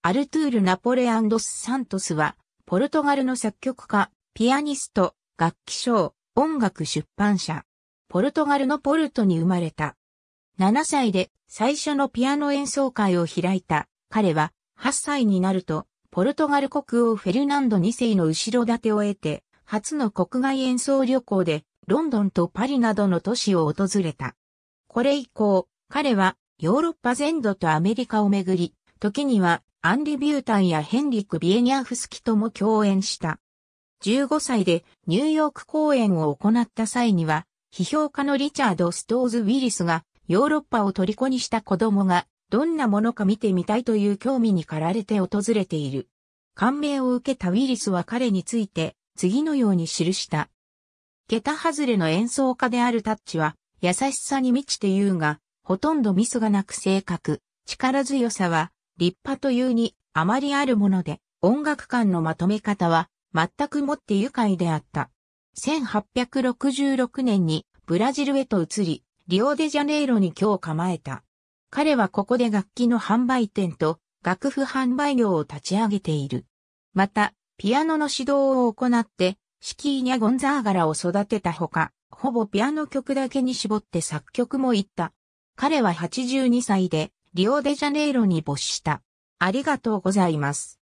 アルトゥール・ナポレアンドス・サントスは、ポルトガルの作曲家、ピアニスト、楽器賞、音楽出版社。ポルトガルのポルトに生まれた。7歳で最初のピアノ演奏会を開いた彼は8歳になるとポルトガル国王フェルナンド2世の後ろ盾を得て初の国外演奏旅行でロンドンとパリなどの都市を訪れた。これ以降彼はヨーロッパ全土とアメリカを巡り時にはアンリ・ビュータンやヘンリック・ビエニャフスキとも共演した。15歳でニューヨーク公演を行った際には、批評家のリチャード・ストーズ・ウィリスがヨーロッパを虜にした子供がどんなものか見てみたいという興味に駆られて訪れている。感銘を受けたウィリスは彼について次のように記した。桁外れの演奏家であるタッチは優しさに満ちて言うが、ほとんどミスがなく性格、力強さは立派というに、あまりあるもので、音楽観のまとめ方は、全くもって愉快であった。1866年にブラジルへと移り、リオデジャネイロに今日構えた。彼はここで楽器の販売店と楽譜販売業を立ち上げている。また、ピアノの指導を行って、シキーニャ・ゴンザーガラを育てたほか、ほぼピアノ曲だけに絞って作曲も行った。彼は82歳でリオデジャネイロに没した。ありがとうございます。